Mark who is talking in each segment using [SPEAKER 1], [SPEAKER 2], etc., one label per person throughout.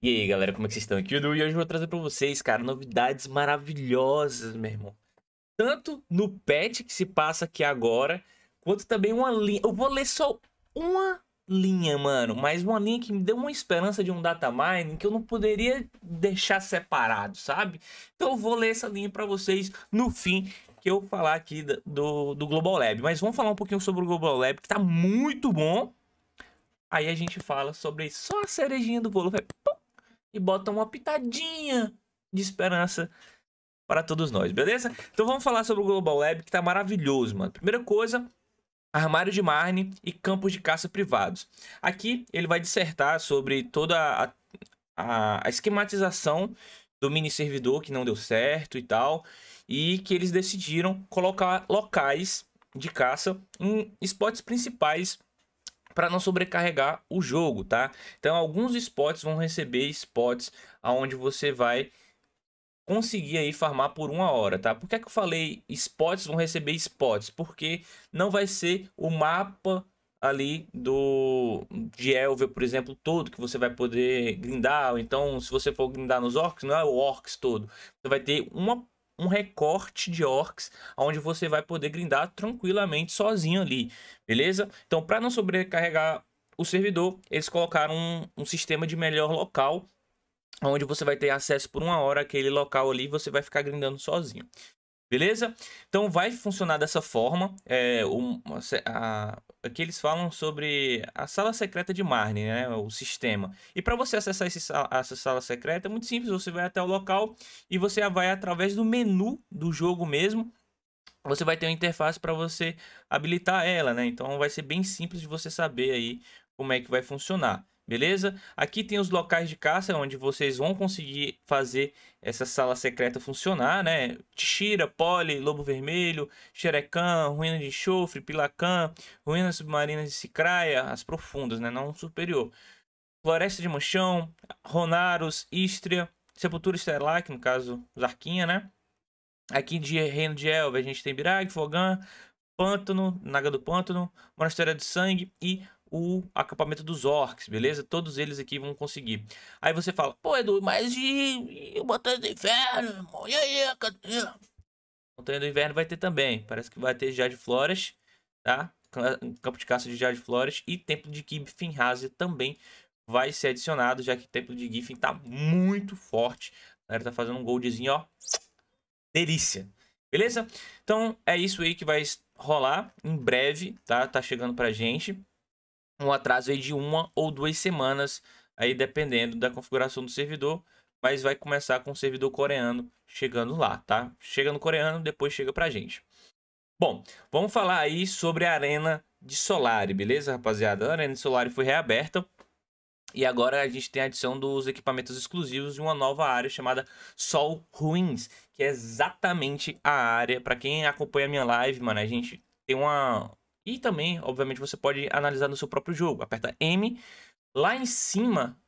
[SPEAKER 1] E aí, galera, como é que vocês estão? Aqui é eu e hoje eu vou trazer para vocês, cara, novidades maravilhosas, meu irmão. Tanto no patch que se passa aqui agora, quanto também uma linha... Eu vou ler só uma linha, mano, mas uma linha que me deu uma esperança de um data mining que eu não poderia deixar separado, sabe? Então eu vou ler essa linha para vocês no fim que eu falar aqui do, do Global Lab. Mas vamos falar um pouquinho sobre o Global Lab, que tá muito bom. Aí a gente fala sobre só a cerejinha do bolo e bota uma pitadinha de esperança para todos nós, beleza? Então vamos falar sobre o Global Lab, que está maravilhoso, mano. Primeira coisa, armário de Marne e campos de caça privados. Aqui ele vai dissertar sobre toda a, a, a esquematização do mini servidor que não deu certo e tal, e que eles decidiram colocar locais de caça em spots principais para não sobrecarregar o jogo, tá? Então alguns spots vão receber spots aonde você vai conseguir aí farmar por uma hora, tá? Por que, é que eu falei spots vão receber spots? Porque não vai ser o mapa ali do de Elver, por exemplo, todo que você vai poder grindar, ou então se você for grindar nos orcs, não é o orcs todo. Você vai ter uma um recorte de orcs, onde você vai poder grindar tranquilamente sozinho ali, beleza? Então, para não sobrecarregar o servidor, eles colocaram um, um sistema de melhor local, onde você vai ter acesso por uma hora àquele local ali e você vai ficar grindando sozinho. Beleza? Então vai funcionar dessa forma. É, um, a, que eles falam sobre a sala secreta de Marne, né, o sistema. E para você acessar esse, essa sala secreta é muito simples, você vai até o local e você vai através do menu do jogo mesmo. Você vai ter uma interface para você habilitar ela, né? Então vai ser bem simples de você saber aí como é que vai funcionar, beleza? Aqui tem os locais de caça, onde vocês vão conseguir fazer essa sala secreta funcionar, né? Tixira, Poli, Lobo Vermelho, Xerecan, Ruína de Enxofre, Pilacan, Ruínas Submarinas de Sicraia, as profundas, né? Não superior. Floresta de Manchão, Ronaros, Istria, Sepultura Estelar, que no caso, Zarquinha, né? Aqui de Reino de Elva, a gente tem Birag, Fogan, Pântano, Naga do Pântano, Monastério de Sangue e o acampamento dos orcs, beleza? Todos eles aqui vão conseguir. Aí você fala, pô, Edu, mas e, e o Montanha do Inferno, irmão? E aí, cadê? Montanha do Inverno vai ter também. Parece que vai ter Jade Flores, tá? Campo de caça de Jade Flores e Templo de Kib Finhase também vai ser adicionado, já que o Templo de Giffen tá muito forte. A galera tá fazendo um goldzinho, ó. Delícia. Beleza? Então é isso aí que vai rolar em breve, tá? Tá chegando pra gente um atraso aí de uma ou duas semanas, aí dependendo da configuração do servidor, mas vai começar com o servidor coreano chegando lá, tá? Chega no coreano, depois chega pra gente. Bom, vamos falar aí sobre a Arena de Solari, beleza, rapaziada? A Arena de Solari foi reaberta e agora a gente tem a adição dos equipamentos exclusivos e uma nova área chamada Sol Ruins, que é exatamente a área, para quem acompanha a minha live, mano, a gente tem uma, e também, obviamente, você pode analisar no seu próprio jogo. Aperta M. Lá em cima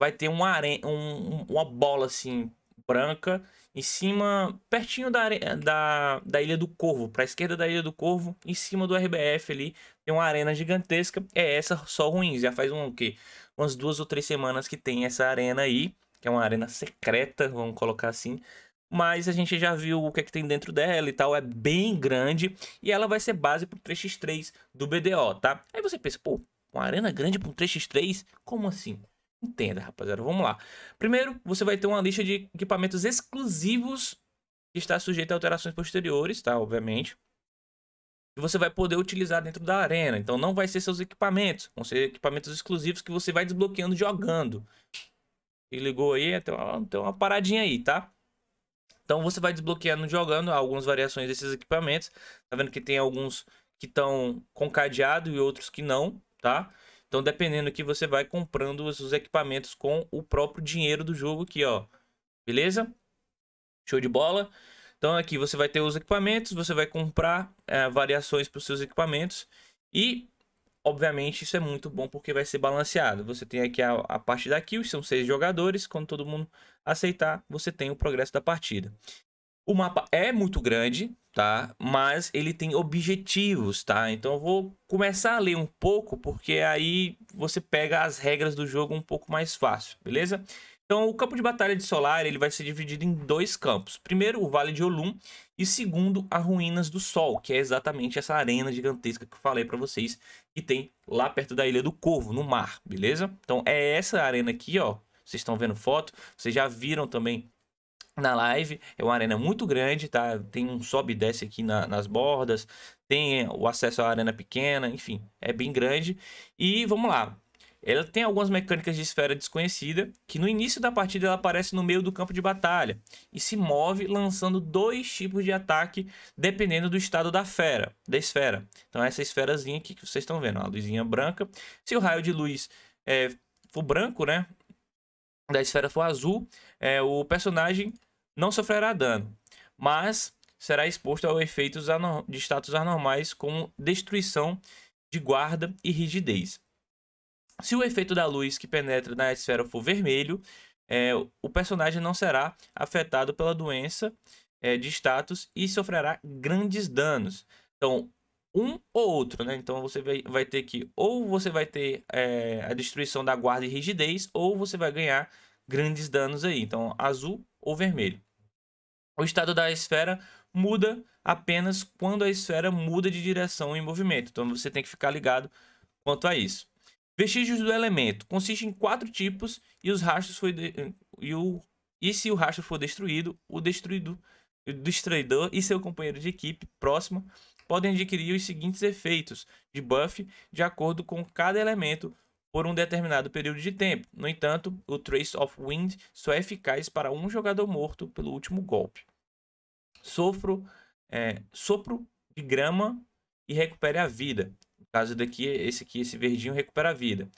[SPEAKER 1] vai ter uma, are... um, uma bola assim branca em cima, pertinho da, are... da, da Ilha do Corvo, para a esquerda da Ilha do Corvo, em cima do RBF ali, tem uma arena gigantesca. É essa só ruins já faz um o quê? Umas duas ou três semanas que tem essa arena aí, que é uma arena secreta, vamos colocar assim mas a gente já viu o que é que tem dentro dela e tal, é bem grande, e ela vai ser base pro 3x3 do BDO, tá? Aí você pensa, pô, uma arena grande para um 3x3? Como assim? Entenda, rapaziada, vamos lá. Primeiro, você vai ter uma lista de equipamentos exclusivos que está sujeita a alterações posteriores, tá? Obviamente. E você vai poder utilizar dentro da arena. Então não vai ser seus equipamentos, vão ser equipamentos exclusivos que você vai desbloqueando jogando. E ligou aí, tem uma, tem uma paradinha aí, tá? Então você vai desbloqueando jogando algumas variações desses equipamentos. Tá vendo que tem alguns que estão com cadeado e outros que não, tá? Então dependendo que você vai comprando os equipamentos com o próprio dinheiro do jogo aqui, ó. Beleza? Show de bola. Então aqui você vai ter os equipamentos, você vai comprar é, variações para os seus equipamentos e obviamente isso é muito bom porque vai ser balanceado. Você tem aqui a, a parte da kill, são seis jogadores. Quando todo mundo aceitar, você tem o progresso da partida. O mapa é muito grande, tá? Mas ele tem objetivos, tá? Então eu vou começar a ler um pouco, porque aí você pega as regras do jogo um pouco mais fácil, beleza? Então, o campo de batalha de Solar ele vai ser dividido em dois campos. Primeiro, o Vale de Olum e segundo, as Ruínas do Sol, que é exatamente essa arena gigantesca que eu falei para vocês que tem lá perto da Ilha do Corvo, no mar, beleza? Então, é essa arena aqui, ó. Vocês estão vendo foto, vocês já viram também na live. É uma arena muito grande, tá? Tem um sobe e desce aqui na, nas bordas, tem o acesso à arena pequena, enfim, é bem grande. E vamos lá, ela tem algumas mecânicas de esfera desconhecida, que no início da partida ela aparece no meio do campo de batalha e se move lançando dois tipos de ataque dependendo do estado da fera, da esfera. Então essa esferazinha aqui que vocês estão vendo, a luzinha branca. Se o raio de luz é, for branco, né, da esfera for azul, é, o personagem não sofrerá dano, mas será exposto a efeitos de status anormais como destruição de guarda e rigidez. Se o efeito da luz que penetra na esfera for vermelho, é, o personagem não será afetado pela doença é, de status e sofrerá grandes danos. Então, um ou outro, né? Então você vai, vai ter que, ou você vai ter é, a destruição da guarda e rigidez, ou você vai ganhar grandes danos aí. Então, azul ou vermelho. O estado da esfera muda apenas quando a esfera muda de direção em movimento. Então você tem que ficar ligado quanto a isso. Vestígios do elemento. Consiste em quatro tipos e os rastros foi de... e, o... e se o rastro for destruído, o destruído o destruidor e seu companheiro de equipe próximo podem adquirir os seguintes efeitos de buff de acordo com cada elemento por um determinado período de tempo. No entanto, o Trace of Wind só é eficaz para um jogador morto pelo último golpe. Sofro, é... sopro de grama e recupere a vida caso daqui, esse aqui, esse verdinho, recupera a vida.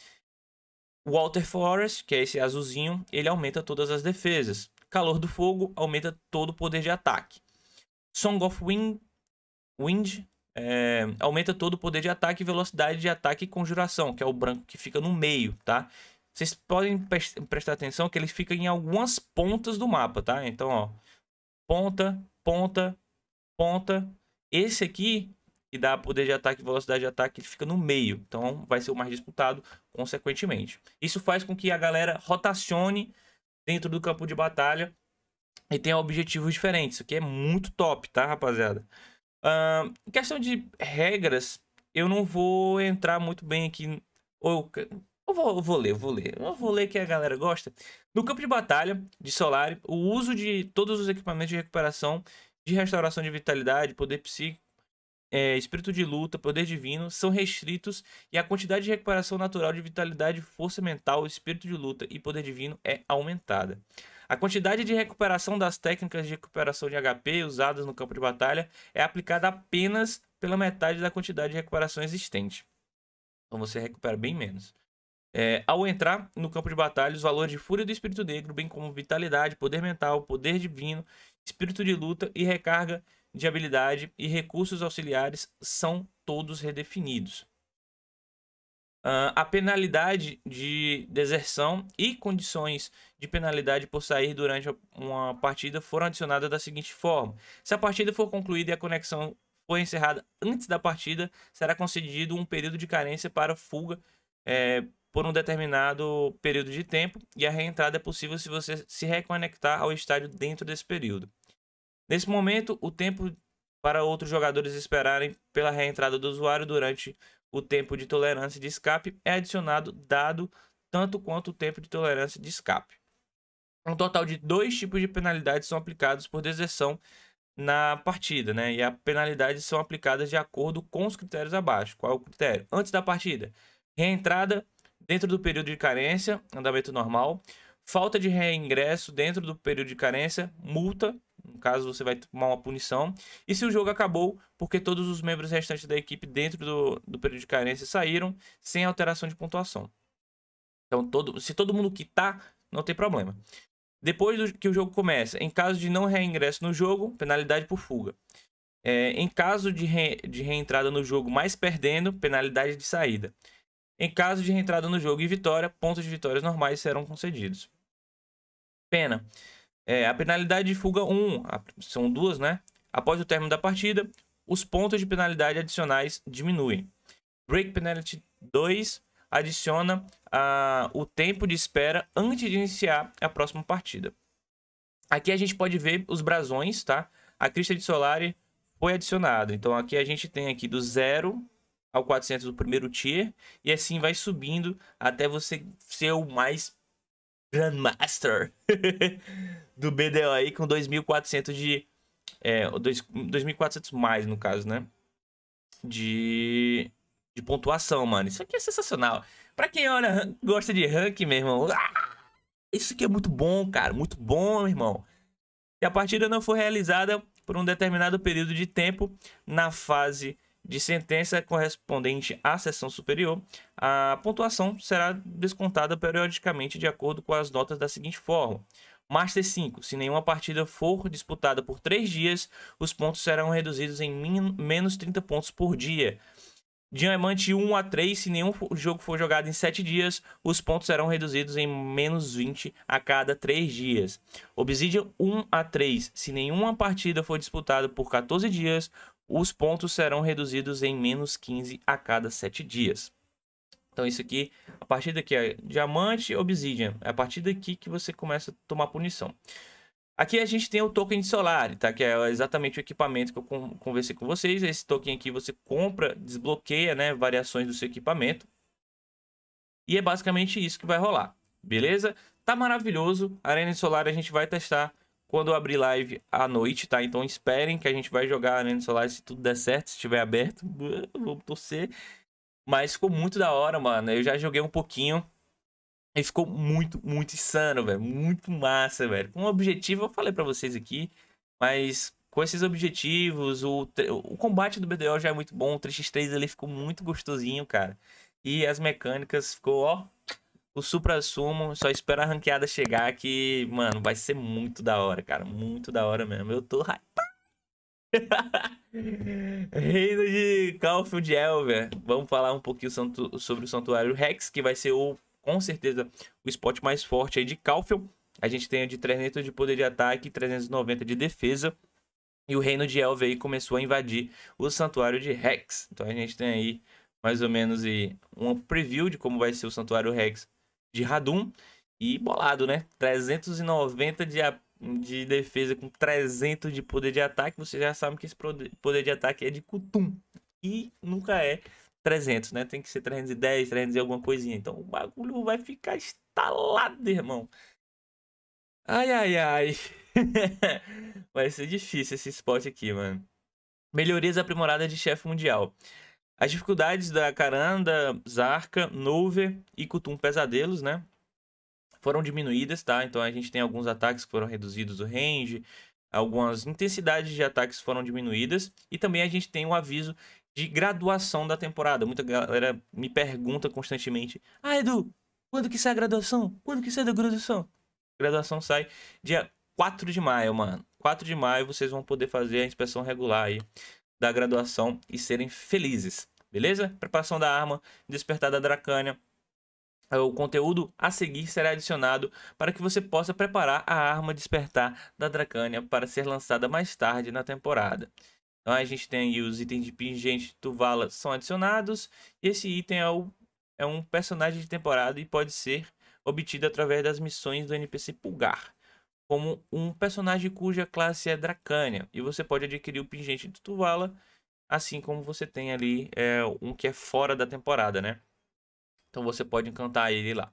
[SPEAKER 1] O Walter Forest, que é esse azulzinho, ele aumenta todas as defesas. Calor do Fogo aumenta todo o poder de ataque. Song of Wind, Wind é, aumenta todo o poder de ataque, velocidade de ataque e conjuração, que é o branco que fica no meio, tá? Vocês podem prestar atenção que ele fica em algumas pontas do mapa, tá? Então, ó, ponta, ponta, ponta. Esse aqui que dá poder de ataque e velocidade de ataque, ele fica no meio. Então vai ser o mais disputado, consequentemente. Isso faz com que a galera rotacione dentro do campo de batalha e tenha objetivos diferentes. Isso aqui é muito top, tá, rapaziada? Uh, em questão de regras, eu não vou entrar muito bem aqui. Ou eu vou, eu vou, ler, eu vou ler. Eu vou ler que a galera gosta. No campo de batalha de Solari, o uso de todos os equipamentos de recuperação, de restauração de vitalidade, poder psíquico é, espírito de luta, poder divino, são restritos e a quantidade de recuperação natural de vitalidade, força mental, espírito de luta e poder divino é aumentada. A quantidade de recuperação das técnicas de recuperação de HP usadas no campo de batalha é aplicada apenas pela metade da quantidade de recuperação existente. Então você recupera bem menos. É, ao entrar no campo de batalha, os valores de fúria do espírito negro, bem como vitalidade, poder mental, poder divino, espírito de luta e recarga de habilidade e recursos auxiliares são todos redefinidos. Uh, a penalidade de deserção e condições de penalidade por sair durante uma partida foram adicionadas da seguinte forma: se a partida for concluída e a conexão for encerrada antes da partida, será concedido um período de carência para fuga é, por um determinado período de tempo, e a reentrada é possível se você se reconectar ao estádio dentro desse período. Nesse momento, o tempo para outros jogadores esperarem pela reentrada do usuário durante o tempo de tolerância de escape é adicionado dado tanto quanto o tempo de tolerância de escape. Um total de dois tipos de penalidades são aplicados por deserção na partida, né? E as penalidades são aplicadas de acordo com os critérios abaixo. Qual é o critério? Antes da partida, reentrada dentro do período de carência, andamento normal. Falta de reingresso dentro do período de carência, multa no caso, você vai tomar uma punição. E se o jogo acabou, porque todos os membros restantes da equipe dentro do, do período de carência saíram, sem alteração de pontuação. Então, todo, se todo mundo quitar, não tem problema. Depois do, que o jogo começa, em caso de não reingresso no jogo, penalidade por fuga. É, em caso de, re, de reentrada no jogo, mais perdendo, penalidade de saída. Em caso de reentrada no jogo e vitória, pontos de vitórias normais serão concedidos. Pena. É, a penalidade de fuga 1, são duas, né? Após o término da partida, os pontos de penalidade adicionais diminuem. Break Penalty 2 adiciona uh, o tempo de espera antes de iniciar a próxima partida. Aqui a gente pode ver os brasões, tá? A crista de Solari foi adicionada. Então aqui a gente tem aqui do 0 ao 400 do primeiro tier e assim vai subindo até você ser o mais Grandmaster do BDO aí com 2.400 de... É, 2.400 mais, no caso, né? De, de pontuação, mano. Isso aqui é sensacional. Pra quem olha, gosta de rank, meu irmão... Ah, isso aqui é muito bom, cara. Muito bom, meu irmão. Se a partida não for realizada por um determinado período de tempo na fase de sentença correspondente à sessão superior, a pontuação será descontada periodicamente de acordo com as notas da seguinte forma. Master 5. Se nenhuma partida for disputada por 3 dias, os pontos serão reduzidos em menos 30 pontos por dia. Diamante 1 a 3, se nenhum jogo for jogado em 7 dias, os pontos serão reduzidos em menos 20 a cada 3 dias. Obsidian 1 a 3, se nenhuma partida for disputada por 14 dias, os pontos serão reduzidos em menos 15 a cada 7 dias. Então isso aqui, a partir daqui é diamante, obsidian. É a partir daqui que você começa a tomar punição. Aqui a gente tem o token de solar, tá? Que é exatamente o equipamento que eu conversei com vocês. Esse token aqui você compra, desbloqueia, né? Variações do seu equipamento. E é basicamente isso que vai rolar, beleza? Tá maravilhoso. Arena de solar a gente vai testar quando eu abrir live à noite, tá? Então esperem que a gente vai jogar Arena Solar se tudo der certo, se estiver aberto, vamos torcer. Mas ficou muito da hora, mano. Eu já joguei um pouquinho e ficou muito, muito insano, velho. Muito massa, velho. Com um objetivo, eu falei para vocês aqui, mas com esses objetivos, o, o combate do BDO já é muito bom. O 3x3 ele ficou muito gostosinho, cara. E as mecânicas ficou, ó, o supra-sumo. Só espero a ranqueada chegar que, mano, vai ser muito da hora, cara. Muito da hora mesmo. Eu tô hype. Reino de Calfield Elver. Vamos falar um pouquinho sobre o Santuário Rex, que vai ser o, com certeza o spot mais forte aí de Calfield. A gente tem o de 300 de poder de ataque e 390 de defesa. E o Reino de Elve aí começou a invadir o Santuário de Rex. Então a gente tem aí mais ou menos aí um preview de como vai ser o Santuário Rex de Radum. E bolado, né? 390 de, de defesa com 300 de poder de ataque. Você já sabe que esse poder de ataque é de Kutum. E nunca é 300, né? Tem que ser 310, 300 e alguma coisinha. Então o bagulho vai ficar estalado, irmão. Ai, ai, ai. vai ser difícil esse spot aqui, mano. Melhorias aprimoradas de chefe mundial. As dificuldades da Caranda, Zarca, Nove e Kutum Pesadelos, né? Foram diminuídas, tá? Então a gente tem alguns ataques que foram reduzidos o range, algumas intensidades de ataques foram diminuídas e também a gente tem um aviso de graduação da temporada. Muita galera me pergunta constantemente: "Ah, Edu, quando que sai a graduação? Quando que sai a graduação?" A graduação sai dia 4 de maio, mano. 4 de maio vocês vão poder fazer a inspeção regular aí da graduação e serem felizes, beleza? Preparação da arma, despertar da dracânia. O conteúdo a seguir será adicionado para que você possa preparar a arma despertar da dracânia para ser lançada mais tarde na temporada. Então a gente tem aí os itens de pingente Tuvala são adicionados. E esse item é, o, é um personagem de temporada e pode ser obtido através das missões do NPC Pulgar como um personagem cuja classe é Dracânia. E você pode adquirir o pingente de Tuvala, assim como você tem ali é, um que é fora da temporada, né? Então você pode encantar ele lá.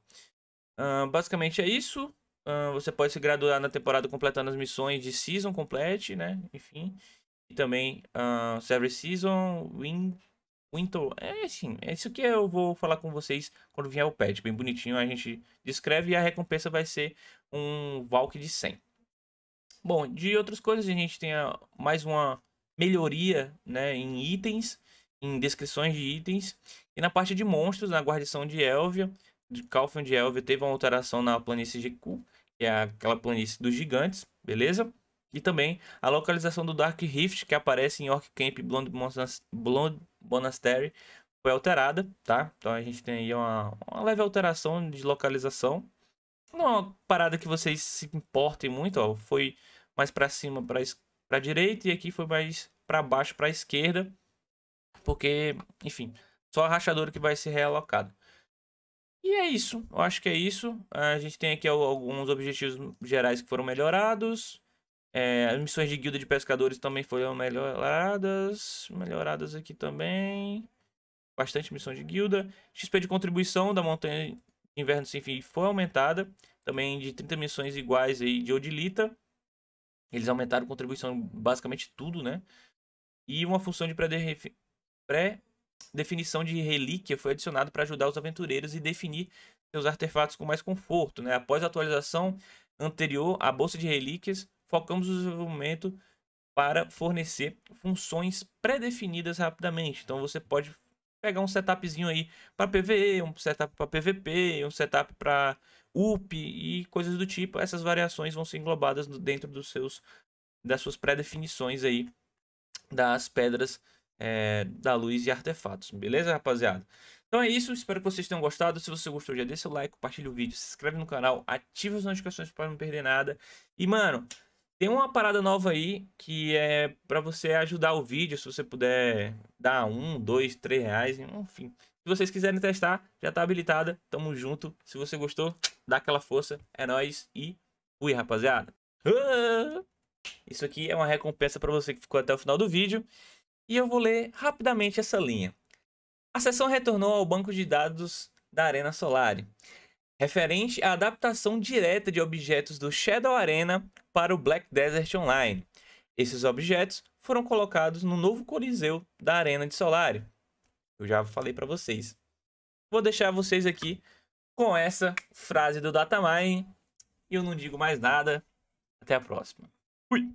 [SPEAKER 1] Uh, basicamente é isso. Uh, você pode se graduar na temporada completando as missões de Season Complete, né? Enfim. E também uh, Season, Wind Winter. É assim, é isso que eu vou falar com vocês quando vier o pet. Bem bonitinho, a gente descreve e a recompensa vai ser um Valk de 100. Bom, de outras coisas, a gente tem a, mais uma melhoria né, em itens, em descrições de itens. E na parte de monstros, na guardição de Elvia, de Calfion de Elvia, teve uma alteração na planície de Ku, que é aquela planície dos gigantes, beleza? E também a localização do Dark Rift, que aparece em Orc Camp Blonde Blonde Bonasteri foi alterada, tá? Então a gente tem aí uma, uma leve alteração de localização. Não é uma parada que vocês se importem muito, ó. Foi mais para cima, para para direita e aqui foi mais para baixo, para esquerda, porque, enfim, só a rachadura que vai ser realocada. E é isso, eu acho que é isso. A gente tem aqui alguns objetivos gerais que foram melhorados. É, as missões de guilda de pescadores também foram melhoradas. Melhoradas aqui também. Bastante missão de guilda. XP de contribuição da montanha inverno sem fim foi aumentada. Também de 30 missões iguais aí de Odilita. Eles aumentaram contribuição basicamente tudo, né? E uma função de pré-definição de relíquia foi adicionada para ajudar os aventureiros e definir seus artefatos com mais conforto, né? Após a atualização anterior, a bolsa de relíquias focamos o desenvolvimento para fornecer funções pré-definidas rapidamente. Então você pode pegar um setupzinho aí para PVE, um setup para PVP, um setup para UP e coisas do tipo. Essas variações vão ser englobadas dentro dos seus das suas pré-definições aí das pedras é, da luz e artefatos. Beleza, rapaziada? Então é isso, espero que vocês tenham gostado. Se você gostou, já deixa o like, compartilha o vídeo, se inscreve no canal, ativa as notificações para não perder nada. E, mano, tem uma parada nova aí que é para você ajudar o vídeo, se você puder dar um, dois, três reais, enfim. Se vocês quiserem testar, já tá habilitada. Tamo junto. Se você gostou, dá aquela força. É nóis e fui, rapaziada. Ah! Isso aqui é uma recompensa para você que ficou até o final do vídeo. E eu vou ler rapidamente essa linha. A sessão retornou ao banco de dados da Arena Solaris referente à adaptação direta de objetos do Shadow Arena para o Black Desert Online. Esses objetos foram colocados no novo coliseu da Arena de Solário. Eu já falei para vocês. Vou deixar vocês aqui com essa frase do Datamine. E eu não digo mais nada. Até a próxima. Fui!